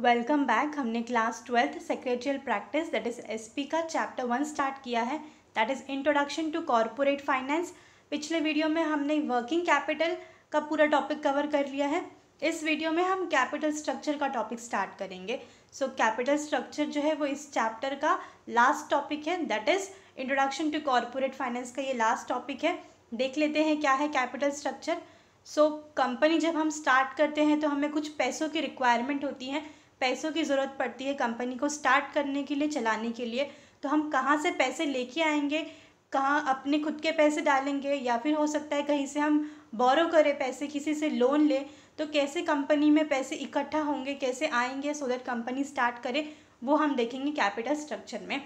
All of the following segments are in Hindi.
वेलकम बैक हमने class twelfth secretarial practice that is SP का चैप्टर वन स्टार्ट किया है that is introduction to corporate finance पिछले वीडियो में हमने वर्किंग कैपिटल का पूरा टॉपिक कवर कर लिया है इस वीडियो में हम कैपिटल स्ट्रक्चर का टॉपिक स्टार्ट करेंगे सो कैपिटल स्ट्रक्चर जो है वो इस चैप्टर का लास्ट टॉपिक है that is introduction to corporate finance का ये लास्ट टॉपिक है देख लेते हैं क्या है कैपिटल स्ट्रक्चर सो कंपनी जब हम स्टार्ट करते हैं तो हमें कुछ पैसों की रिक्वायरमेंट होती है पैसों की ज़रूरत पड़ती है कंपनी को स्टार्ट करने के लिए चलाने के लिए तो हम कहाँ से पैसे लेके आएंगे कहाँ अपने खुद के पैसे डालेंगे या फिर हो सकता है कहीं से हम बोरो करें पैसे किसी से लोन लें तो कैसे कंपनी में पैसे इकट्ठा होंगे कैसे आएंगे सो दैट कंपनी स्टार्ट करे वो हम देखेंगे कैपिटल स्ट्रक्चर में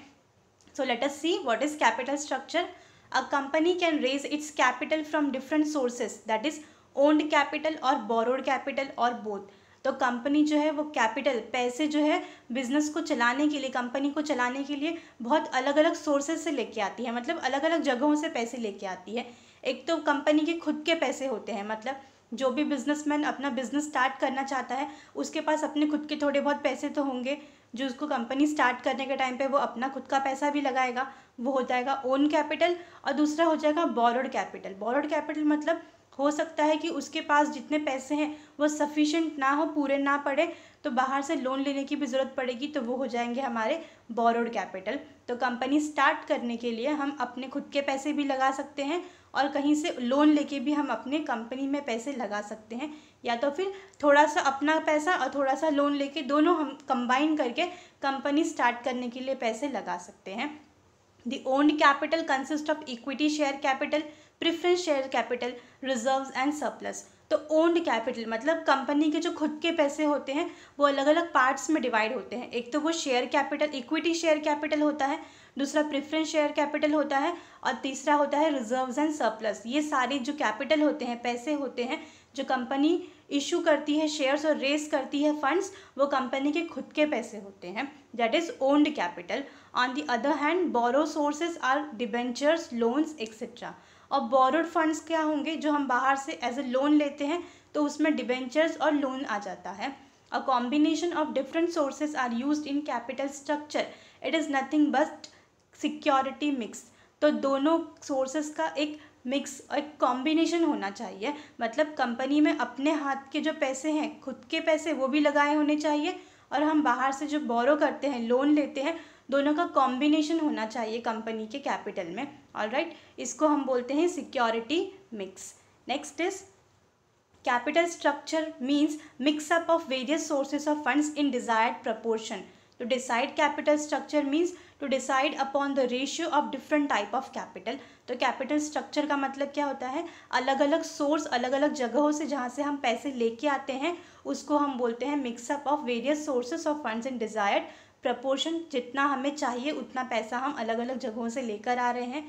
so let us see what is capital structure a company can raise its capital from different sources that is owned capital और बोरोड कैपिटल और बोथ तो कंपनी जो है वो कैपिटल पैसे जो है बिजनेस को चलाने के लिए कंपनी को चलाने के लिए बहुत अलग अलग सोर्सेज से लेके आती है मतलब अलग अलग जगहों से पैसे लेके आती है एक तो कंपनी के खुद के पैसे होते हैं मतलब जो भी बिजनेसमैन अपना बिजनेस स्टार्ट करना चाहता है उसके पास अपने खुद के थोड़े बहुत पैसे तो होंगे जो उसको कंपनी स्टार्ट करने के टाइम पे वो अपना खुद का पैसा भी लगाएगा वो हो जाएगा ओन कैपिटल और दूसरा हो जाएगा बॉरोड कैपिटल बॉरोड कैपिटल मतलब हो सकता है कि उसके पास जितने पैसे हैं वो सफिशेंट ना हो पूरे ना पड़े तो बाहर से लोन लेने की भी ज़रूरत पड़ेगी तो वो हो जाएंगे हमारे बोरोड कैपिटल तो कंपनी स्टार्ट करने के लिए हम अपने खुद के पैसे भी लगा सकते हैं और कहीं से लोन लेके भी हम अपने कंपनी में पैसे लगा सकते हैं या तो फिर थोड़ा सा अपना पैसा और थोड़ा सा लोन लेके दोनों हम कंबाइन करके कंपनी स्टार्ट करने के लिए पैसे लगा सकते हैं the owned capital consist of equity share capital preference share capital reserve and surplus तो ओन्ड कैपिटल मतलब कंपनी के जो खुद के पैसे होते हैं वो अलग अलग पार्ट्स में डिवाइड होते हैं एक तो वो share capital equity share capital होता है दूसरा प्रेफरेंस शेयर कैपिटल होता है और तीसरा होता है रिजर्व्स एंड सरप्लस ये सारे जो कैपिटल होते हैं पैसे होते हैं जो कंपनी इशू करती है शेयर्स और रेस करती है फंड्स वो कंपनी के खुद के पैसे होते हैं that is owned capital on the other hand borrow sources are debentures loans etcetera और बोरोड फंड्स क्या होंगे जो हम बाहर से एज ए लोन लेते हैं तो उसमें डिबेंचर्स और लोन आ जाता है a combination of different sources are use in capital structure it is nothing but security mix तो दोनों सोर्सेज का एक मिक्स एक कॉम्बिनेशन होना चाहिए मतलब कंपनी में अपने हाथ के जो पैसे हैं खुद के पैसे वो भी लगाए होने चाहिए और हम बाहर से जो बोरो करते हैं लोन लेते हैं दोनों का कॉम्बिनेशन होना चाहिए कंपनी के कैपिटल में ऑल राइट इसको हम बोलते हैं security mix next is capital structure means mix up of various sources of funds in desired proportion तो decide capital structure means to decide upon the ratio of different type of capital तो कैपिटल स्ट्रक्चर का मतलब क्या होता है अलग अलग सोर्स अलग अलग जगहों से जहाँ से हम पैसे लेके आते हैं उसको हम बोलते हैं mix up of various sources of funds and desired proportion जितना हमें चाहिए उतना पैसा हम अलग अलग जगहों से लेकर आ रहे हैं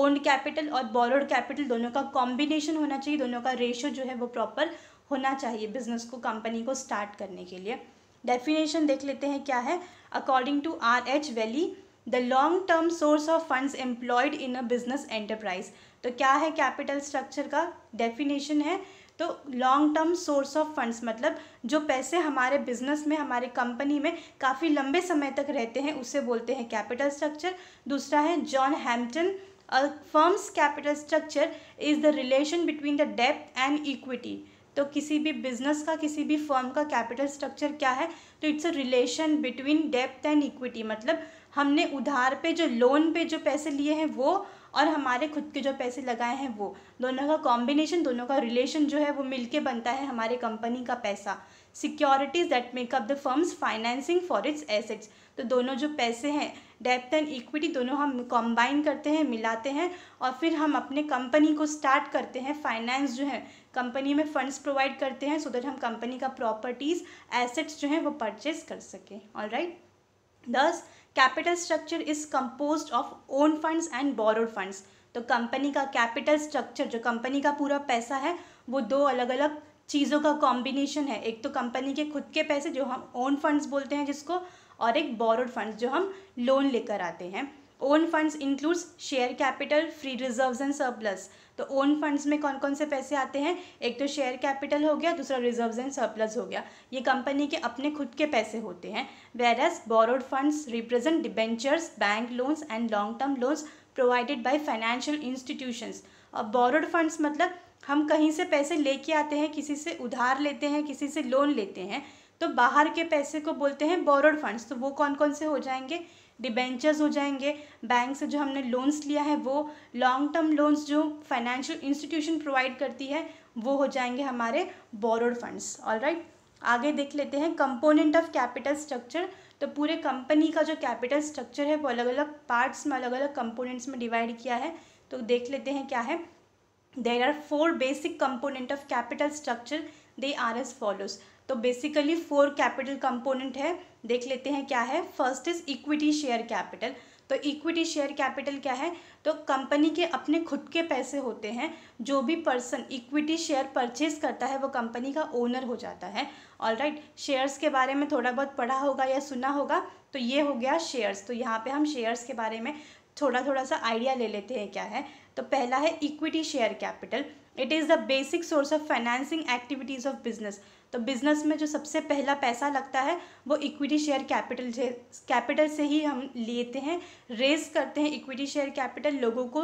ओन कैपिटल और बोरोड कैपिटल दोनों का कॉम्बिनेशन होना चाहिए दोनों का रेशियो जो है वो प्रॉपर होना चाहिए बिजनेस को कंपनी को स्टार्ट करने के लिए डेफिनेशन देख लेते हैं क्या है according to R H Valley the long term source of funds employed in a business enterprise तो क्या है कैपिटल स्ट्रक्चर का डेफिनेशन है तो long term source of funds मतलब जो पैसे हमारे बिजनेस में हमारे कंपनी में काफ़ी लंबे समय तक रहते हैं उसे बोलते हैं कैपिटल स्ट्रक्चर दूसरा है John Hampton a firm's capital structure is the relation between the डेप्थ एंड इक्विटी तो किसी भी बिजनेस का किसी भी फर्म का कैपिटल स्ट्रक्चर क्या है तो इट्स अ रिलेशन बिटवीन डेप्थ एंड इक्विटी मतलब हमने उधार पे जो लोन पे जो पैसे लिए हैं वो और हमारे खुद के जो पैसे लगाए हैं वो दोनों का कॉम्बिनेशन दोनों का रिलेशन जो है वो मिलके बनता है हमारे कंपनी का पैसा securities that make up the firm's financing for its assets तो दोनों जो पैसे हैं डेप्थ एंड इक्विटी दोनों हम कॉम्बाइन करते हैं मिलाते हैं और फिर हम अपने कंपनी को स्टार्ट करते हैं फाइनेंस जो है कंपनी में फंड्स प्रोवाइड करते हैं सो दैट हम कंपनी का प्रॉपर्टीज़ एसेट्स जो हैं वो परचेज कर सकें all right thus capital structure is compose of own funds and borrowed funds तो कंपनी का कैपिटल स्ट्रक्चर जो कंपनी का पूरा पैसा है वो दो अलग अलग चीज़ों का कॉम्बिनेशन है एक तो कंपनी के खुद के पैसे जो हम ओन फंड्स बोलते हैं जिसको और एक बोरोड फंड्स जो हम लोन लेकर आते हैं own funds includes share capital free reserves and surplus तो ओन फंड्स में कौन कौन से पैसे आते हैं एक तो शेयर कैपिटल हो गया दूसरा रिजर्व्स एंड सरप्लस हो गया ये कंपनी के अपने खुद के पैसे होते हैं versus borrowed funds represent debentures bank loans and long term loans provided by financial institutions और बोरोड फंड्स मतलब हम कहीं से पैसे लेके आते हैं किसी से उधार लेते हैं किसी से लोन लेते हैं तो बाहर के पैसे को बोलते हैं बोरोड फंड्स तो वो कौन कौन से हो जाएंगे डिबेंचर्स हो जाएंगे बैंक से जो हमने लोन्स लिया है वो लॉन्ग टर्म लोन्स जो फाइनेंशियल इंस्टीट्यूशन प्रोवाइड करती है वो हो जाएंगे हमारे बोरोड फंड्स राइट आगे देख लेते हैं कंपोनेंट ऑफ कैपिटल स्ट्रक्चर तो पूरे कंपनी का जो कैपिटल स्ट्रक्चर है वो अलग अलग पार्ट्स में अलग अलग कंपोनेंट्स में डिवाइड किया है तो देख लेते हैं क्या है there are four basic component of capital structure they are as follows तो बेसिकली फोर कैपिटल कंपोनेंट है देख लेते हैं क्या है first is equity share capital तो इक्विटी शेयर कैपिटल क्या है तो कंपनी के अपने खुद के पैसे होते हैं जो भी पर्सन इक्विटी शेयर परचेज करता है वो कंपनी का ओनर हो जाता है ऑल राइट शेयर्स के बारे में थोड़ा बहुत पढ़ा होगा या सुना होगा तो ये हो गया शेयर्स तो यहाँ पे हम शेयर्स के बारे में थोड़ा थोड़ा सा आइडिया ले लेते हैं क्या है तो पहला है equity share capital it is the basic source of financing activities of business तो बिजनेस में जो सबसे पहला पैसा लगता है वो इक्विटी शेयर कैपिटल से कैपिटल से ही हम लेते हैं रेज करते हैं इक्विटी शेयर कैपिटल लोगों को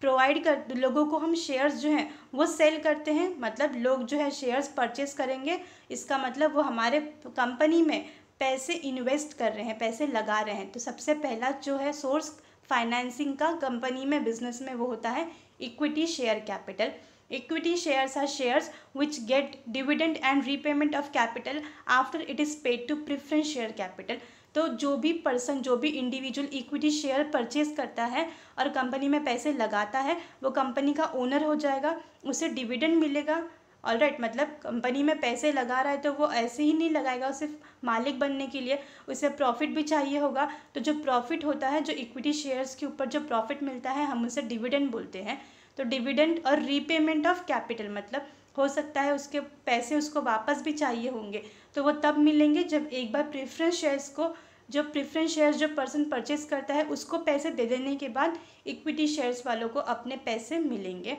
प्रोवाइड कर लोगों को हम शेयर्स जो हैं वो सेल करते हैं मतलब लोग जो है शेयर्स परचेस करेंगे इसका मतलब वो हमारे कंपनी में पैसे इन्वेस्ट कर रहे हैं पैसे लगा रहे हैं तो सबसे पहला जो है सोर्स फाइनेंसिंग का कंपनी में बिजनेस में वो होता है equity share capital equity shares are shares which get dividend and repayment of capital after it is paid to preference share capital तो जो भी पर्सन जो भी इंडिविजुअल इक्विटी शेयर परचेज करता है और कंपनी में पैसे लगाता है वो कंपनी का ओनर हो जाएगा उसे डिविडेंड मिलेगा ऑल राइट मतलब कंपनी में पैसे लगा रहा है तो वो ऐसे ही नहीं लगाएगा सिर्फ मालिक बनने के लिए उसे प्रॉफिट भी चाहिए होगा तो जो प्रॉफिट होता है जो इक्विटी शेयर्स के ऊपर जो प्रॉफिट मिलता है हम उसे डिविडेंड बोलते हैं तो डिविडेंड और रीपेमेंट ऑफ कैपिटल मतलब हो सकता है उसके पैसे उसको वापस भी चाहिए होंगे तो वो तब मिलेंगे जब एक बार प्रेफरेंस शेयर्स को जो प्रेफरेंस शेयर्स जो पर्सन परचेज करता है उसको पैसे दे देने के बाद इक्विटी शेयर्स वालों को अपने पैसे मिलेंगे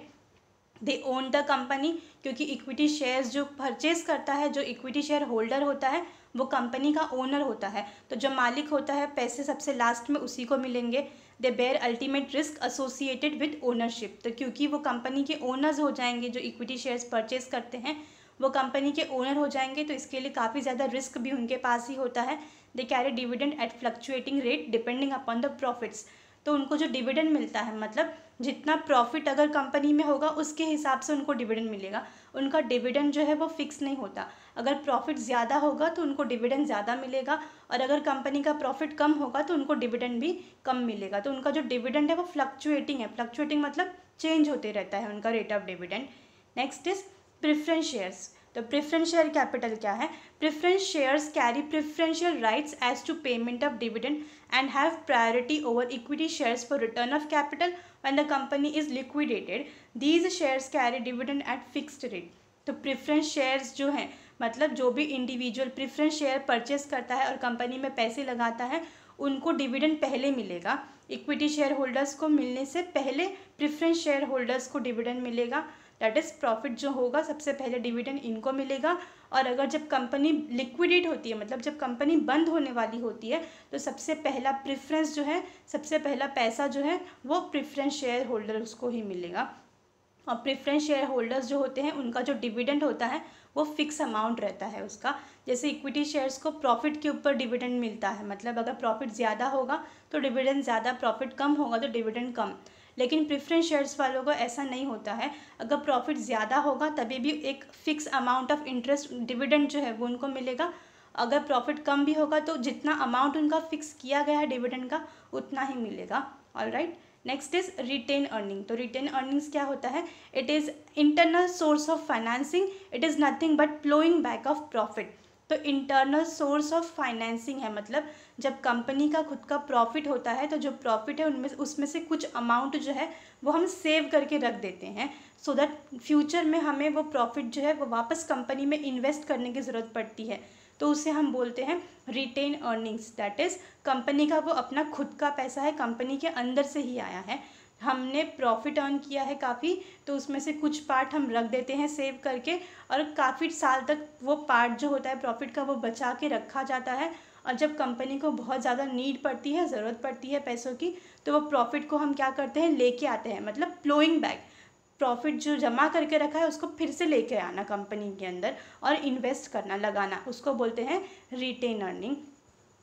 दे ओन द कंपनी क्योंकि इक्विटी शेयर्स जो परचेज करता है जो इक्विटी शेयर होल्डर होता है वो कंपनी का ओनर होता है तो जो मालिक होता है पैसे सबसे लास्ट में उसी को मिलेंगे they bear ultimate risk associated with ownership तो क्योंकि वो कंपनी के ओनर्स हो जाएंगे जो इक्विटी शेयर्स परचेज करते हैं वो कंपनी के ओनर हो जाएंगे तो इसके लिए काफ़ी ज़्यादा रिस्क भी उनके पास ही होता है they carry dividend at fluctuating rate depending upon the profits तो उनको जो डिविडेंड मिलता है मतलब जितना प्रॉफिट अगर कंपनी में होगा उसके हिसाब से उनको डिविडेंड मिलेगा उनका डिविडेंड जो है वो फिक्स नहीं होता अगर प्रॉफिट ज़्यादा होगा तो उनको डिविडेंड ज़्यादा मिलेगा और अगर कंपनी का प्रॉफिट कम होगा तो उनको डिविडेंड भी कम मिलेगा तो उनका जो डिविडेंड है वो फ्लक्चुएटिंग है फ्लक्चुएटिंग मतलब चेंज होते रहता है उनका rate of dividend next is preference shares तो प्रेफरेंस शेयर कैपिटल क्या है preference shares carry preferential rights as to payment of dividend and have priority over equity shares for return of capital when the company is liquidated these shares carry dividend at fixed rate तो प्रिफ्रेंस शेयर्स जो हैं मतलब जो भी इंडिविजुअल प्रेफरेंस शेयर परचेस करता है और कंपनी में पैसे लगाता है उनको डिविडेंड पहले मिलेगा इक्विटी शेयर होल्डर्स को मिलने से पहले प्रिफ्रेंस शेयर होल्डर्स को डिविडेंड मिलेगा दैट इज़ प्रॉफिट जो होगा सबसे पहले डिविडेंड इनको मिलेगा और अगर जब कंपनी लिक्विडेट होती है मतलब जब कंपनी बंद होने वाली होती है तो सबसे पहला प्रिफ्रेंस जो है सबसे पहला पैसा जो है वो प्रिफ्रेंस शेयर होल्डर उसको ही मिलेगा और प्रिफ्रेंस शेयर होल्डर्स जो होते हैं उनका जो डिविडेंड होता है वो फिक्स अमाउंट रहता है उसका जैसे इक्विटी शेयर्स को प्रॉफिट के ऊपर डिविडेंड मिलता है मतलब अगर प्रॉफिट ज़्यादा होगा तो डिविडेंड ज़्यादा प्रॉफिट कम होगा तो डिविडेंड कम लेकिन प्रिफरेंस शेयर्स वालों को ऐसा नहीं होता है अगर प्रॉफिट ज़्यादा होगा तभी भी एक fix amount of interest dividend जो है वो उनको मिलेगा अगर प्रॉफिट कम भी होगा तो जितना अमाउंट उनका फिक्स किया गया है डिविडेंड का उतना ही मिलेगा all right next is retain earning तो रिटेन अर्निंग्स क्या होता है it is internal source of financing it is nothing but ploughing back of profit तो इंटरनल सोर्स ऑफ फाइनेंसिंग है मतलब जब कंपनी का खुद का प्रॉफिट होता है तो जो प्रॉफिट है उनमें उसमें से कुछ अमाउंट जो है वो हम सेव करके रख देते हैं सो दैट फ्यूचर में हमें वो प्रॉफिट जो है वो वापस कंपनी में इन्वेस्ट करने की ज़रूरत पड़ती है तो उसे हम बोलते हैं retain earnings that is company का वो अपना खुद का पैसा है कंपनी के अंदर से ही आया है हमने प्रॉफिट अर्न किया है काफ़ी तो उसमें से कुछ पार्ट हम रख देते हैं सेव करके और काफ़ी साल तक वो पार्ट जो होता है प्रॉफिट का वो बचा के रखा जाता है और जब कंपनी को बहुत ज़्यादा नीड पड़ती है ज़रूरत पड़ती है पैसों की तो वो प्रॉफिट को हम क्या करते हैं लेके आते हैं मतलब प्लोइंग बैग प्रॉफिट जो जमा करके रखा है उसको फिर से लेके आना कंपनी के अंदर और इन्वेस्ट करना लगाना उसको बोलते हैं retain earning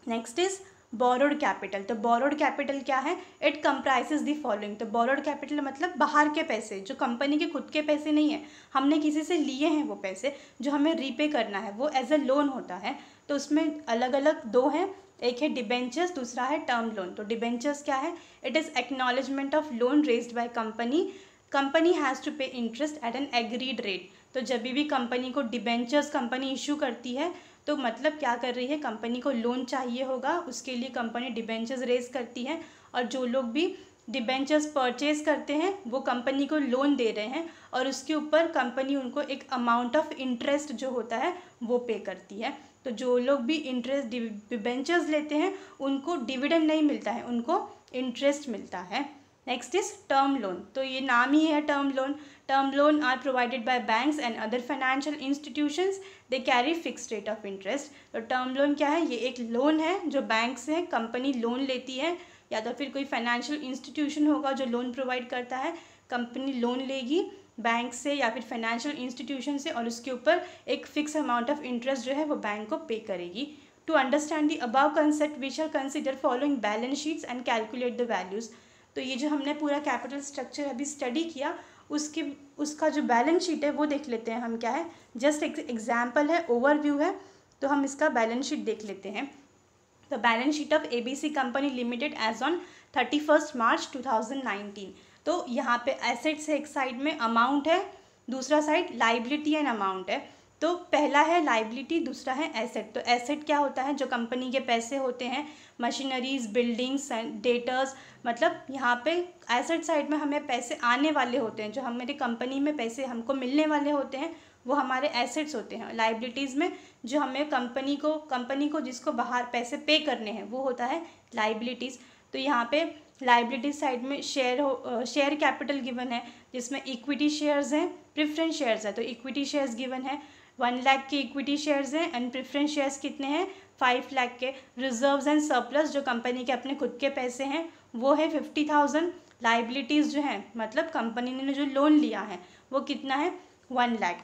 next is borrowed capital तो बोरोड कैपिटल क्या है इट कम्प्राइज दी फॉलोइंग तो बोरोड कैपिटल मतलब बाहर के पैसे जो कंपनी के खुद के पैसे नहीं है हमने किसी से लिए हैं वो पैसे जो हमें रीपे करना है वो एज अ लोन होता है तो उसमें अलग अलग दो हैं एक है डिबेंचर्स दूसरा है टर्म लोन तो डिबेंचर्स क्या है it is acknowledgement of loan raise by company company has to pay interest at an agreed rate तो जब भी कंपनी को डिबेंचर्स कंपनी इशू करती है तो मतलब क्या कर रही है कंपनी को लोन चाहिए होगा उसके लिए कंपनी डिबेंचर्स रेज करती है और जो लोग भी डिबेंचर्स परचेज करते हैं वो कंपनी को लोन दे रहे हैं और उसके ऊपर कंपनी उनको एक अमाउंट ऑफ इंटरेस्ट जो होता है वो पे करती है तो जो लोग भी इंटरेस्ट डिबेंचर्स लेते हैं उनको डिविडेंड नहीं मिलता है उनको इंटरेस्ट मिलता है नेक्स्ट इज टर्म लोन तो ये नाम ही है term loan term loan are provided by banks and other financial institutions they carry fix rate of interest तो टर्म लोन क्या है ये एक लोन है जो बैंक से कंपनी लोन लेती है या तो फिर कोई फाइनेंशियल इंस्टीट्यूशन होगा जो लोन प्रोवाइड करता है कंपनी लोन लेगी बैंक से या फिर फाइनेंशियल इंस्टीट्यूशन से और उसके ऊपर एक फिक्स अमाउंट ऑफ इंटरेस्ट जो है वो बैंक को पे करेगी to understand the above concept we shall consider following balance sheets and calculate the values तो ये जो हमने पूरा कैपिटल स्ट्रक्चर अभी स्टडी किया उसके उसका जो बैलेंस शीट है वो देख लेते हैं हम क्या है जस्ट एक एग्जाम्पल है ओवरव्यू है तो हम इसका बैलेंस शीट देख लेते हैं the balance sheet of A B C company limited as on thirty first March two thousand nineteen तो यहाँ पे एसेट्स है एक साइड में अमाउंट है दूसरा साइड लाइबिलिटी एंड अमाउंट है तो पहला है लाइबिलिटी दूसरा है एसेट तो एसेट क्या होता है जो कंपनी के पैसे होते हैं मशीनरीज बिल्डिंग्स डेटर्स मतलब यहाँ पे एसेट साइड में हमें पैसे आने वाले होते हैं जो हमारी कंपनी में पैसे हमको मिलने वाले होते हैं वो हमारे एसेट्स होते हैं लाइबिलिटीज़ में जो हमें कंपनी को कंपनी को जिसको बाहर पैसे पे करने हैं वो होता है लाइबिलिटीज़ तो यहाँ पे लाइबिलिटी साइड में शेयर हो शेयर कैपिटल गिवन है जिसमें इक्विटी शेयर्स हैं प्रिफरेंस शेयर्स है तो इक्विटी शेयर्स गिवन है वन लाख के इक्विटी शेयर्स हैं एंड प्रेफरेंस शेयर्स कितने हैं फाइव लाख के रिजर्व्स एंड सरप्लस जो कंपनी के अपने खुद के पैसे हैं वो है फिफ्टी थाउजेंड लाइबिलिटीज़ जो हैं मतलब कंपनी ने जो लोन लिया है वो कितना है वन लाख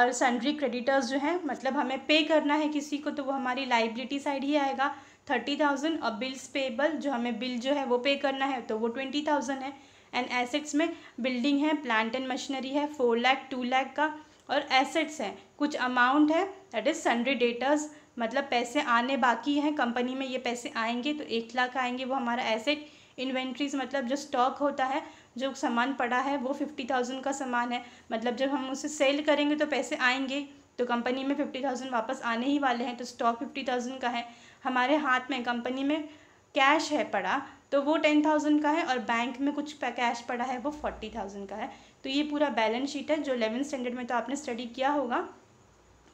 और सन्ड्री क्रेडिटर्स जो हैं मतलब हमें पे करना है किसी को तो वो हमारी लाइबिलिटी साइड ही आएगा थर्टी थाउजेंड और बिल्स पेबल जो हमें बिल जो है वो पे करना है तो वो ट्वेंटी थाउजेंड है एंड एसेट्स में बिल्डिंग है प्लांट एंड मशीनरी है फोर लाख टू लाख का और एसेट्स हैं कुछ अमाउंट है दैट इज़ सन्डे डेटर्स मतलब पैसे आने बाकी हैं कंपनी में ये पैसे आएंगे तो एक लाख आएंगे वो हमारा एसेट इन्वेंट्रीज मतलब जो स्टॉक होता है जो सामान पड़ा है वो फिफ्टी थाउजेंड का सामान है मतलब जब हम उसे सेल करेंगे तो पैसे आएंगे तो कंपनी में फिफ्टी थाउजेंड वापस आने ही वाले हैं तो स्टॉक फिफ्टी थाउजेंड का है हमारे हाथ में कंपनी में कैश है पड़ा तो वो टेन थाउजेंड का है और बैंक में कुछ कैश पड़ा है वो फोर्टी थाउजेंड का है तो ये पूरा बैलेंस शीट है जो इलेवन स्टैंडर्ड में तो आपने स्टडी किया होगा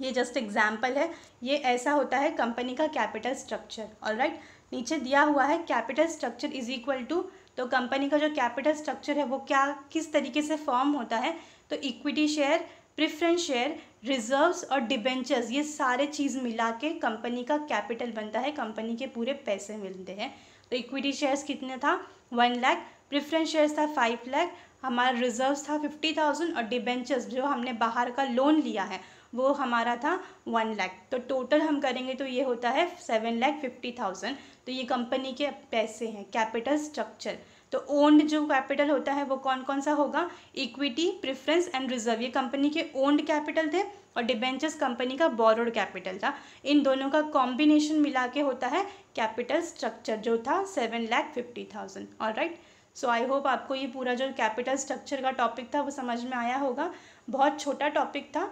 ये जस्ट एग्जाम्पल है ये ऐसा होता है कंपनी का कैपिटल स्ट्रक्चर और राइट नीचे दिया हुआ है capital structure is equal to तो कंपनी का जो कैपिटल स्ट्रक्चर है वो क्या किस तरीके से फॉर्म होता है तो equity share preference share reserves और डिबेंचर्स ये सारे चीज़ मिला के कंपनी का कैपिटल बनता है कंपनी के पूरे पैसे मिलते हैं तो इक्विटी शेयर्स कितने था वन लाख प्रिफ्रेंस शेयर्स था फाइव लाख हमारा रिजर्व्स था फिफ्टी थाउजेंड और डिबेंचर्स जो हमने बाहर का लोन लिया है वो हमारा था वन लाख तो टोटल हम करेंगे तो ये होता है सेवन लाख फिफ्टी थाउजेंड तो ये कंपनी के पैसे हैं कैपिटल स्ट्रक्चर तो ओन्ड जो कैपिटल होता है वो कौन कौन सा होगा इक्विटी प्रिफ्रेंस एंड रिजर्व ये कंपनी के ओन्ड कैपिटल थे और डिबेंचर्स कंपनी का बोरोड कैपिटल था इन दोनों का कॉम्बिनेशन मिला के होता है कैपिटल स्ट्रक्चर जो था seven lakh fifty thousand all right so I hope आपको ये पूरा जो कैपिटल स्ट्रक्चर का टॉपिक था वो समझ में आया होगा बहुत छोटा टॉपिक था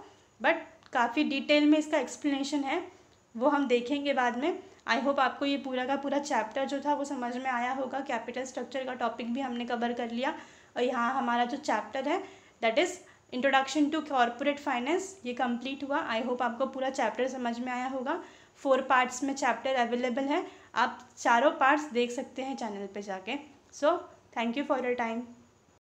बट काफ़ी डिटेल में इसका एक्सप्लेनेशन है वो हम देखेंगे बाद में आई होप आपको ये पूरा का पूरा चैप्टर जो था वो समझ में आया होगा कैपिटल स्ट्रक्चर का टॉपिक भी हमने कवर कर लिया और यहाँ हमारा जो चैप्टर है that is introduction to corporate finance ये कंप्लीट हुआ आई होप आपको पूरा चैप्टर समझ में आया होगा फोर पार्ट्स में चैप्टर अवेलेबल है आप चारों पार्ट्स देख सकते हैं चैनल पे जाके सो so, Thank you for your time.